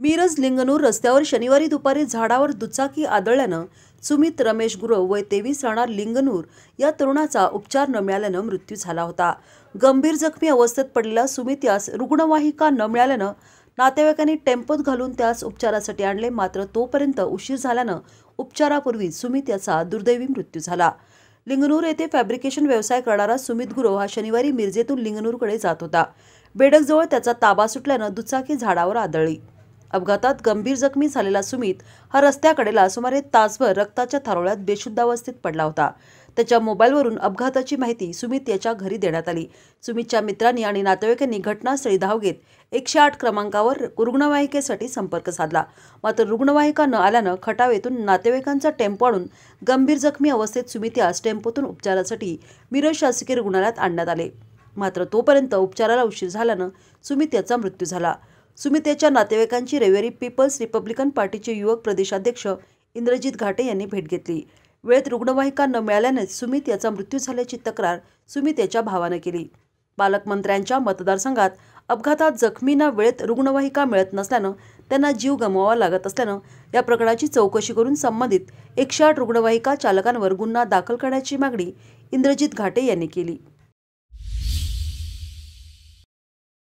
मिरज लिंगनूर रस्त्यावर शनिवारी दुपारी झाडावर दुचाकी आदळल्यानं सुमित रमेश गुरव वय तेवीस राहणार लिंगनूर या तरुणाचा उपचार न मिळाल्यानं मृत्यू झाला होता गंभीर जखमी अवस्थेत पडलेला सुमित यास रुग्णवाहिका न मिळाल्यानं नातेवाईकांनी टेम्पोत घालून त्यास उपचारासाठी आणले मात्र तोपर्यंत उशीर झाल्यानं उपचारापूर्वी सुमित याचा दुर्दैवी मृत्यू झाला लिंगनूर येथे फॅब्रिकेशन व्यवसाय करणारा सुमित गुरव हा शनिवारी मिरजेतून लिंगनूरकडे जात होता बेडकजवळ त्याचा ताबा सुटल्यानं दुचाकी झाडावर आदळली अपघातात गंभीर जखमी झालेला सुमित हा रस्त्याकडेला सुमारे तासभर रक्ताच्या थारोळ्यात बेशुद्धावस्थेत पडला होता त्याच्या मोबाईलवरून अपघाताची माहिती सुमित याच्या घरी देण्यात आली सुमितच्या मित्रांनी आणि नातेवाईकांनी घटनास्थळी धाव घेत एकशे आठ क्रमांकावर रुग्णवाहिकेसाठी संपर्क साधला मात्र रुग्णवाहिका न आल्यानं खटाव येथून नातेवाईकांचा टेम्पो आणून गंभीर जखमी अवस्थेत सुमित यास टेम्पोतून उपचारासाठी मिरज शासकीय रुग्णालयात आणण्यात आले मात्र तोपर्यंत उपचाराला उशीर झाल्यानं सुमित याचा मृत्यू झाला सुमितेच्या नातेवाईकांची रविवारी पीपल्स रिपब्लिकन पार्टीचे युवक प्रदेशाध्यक्ष इंद्रजित घाटे यांनी भेट घेतली वेळेत रुग्णवाहिका न मिळाल्यानेच सुमित याचा मृत्यू झाल्याची तक्रार सुमितेच्या भावानं केली पालकमंत्र्यांच्या मतदारसंघात अपघातात जखमींना वेळेत रुग्णवाहिका मिळत नसल्यानं त्यांना जीव गमवावा लागत असल्यानं या प्रकरणाची चौकशी करून संबंधित एकशे आठ रुग्णवाहिका चालकांवर गुन्हा दाखल करण्याची मागणी इंद्रजित घाटे यांनी केली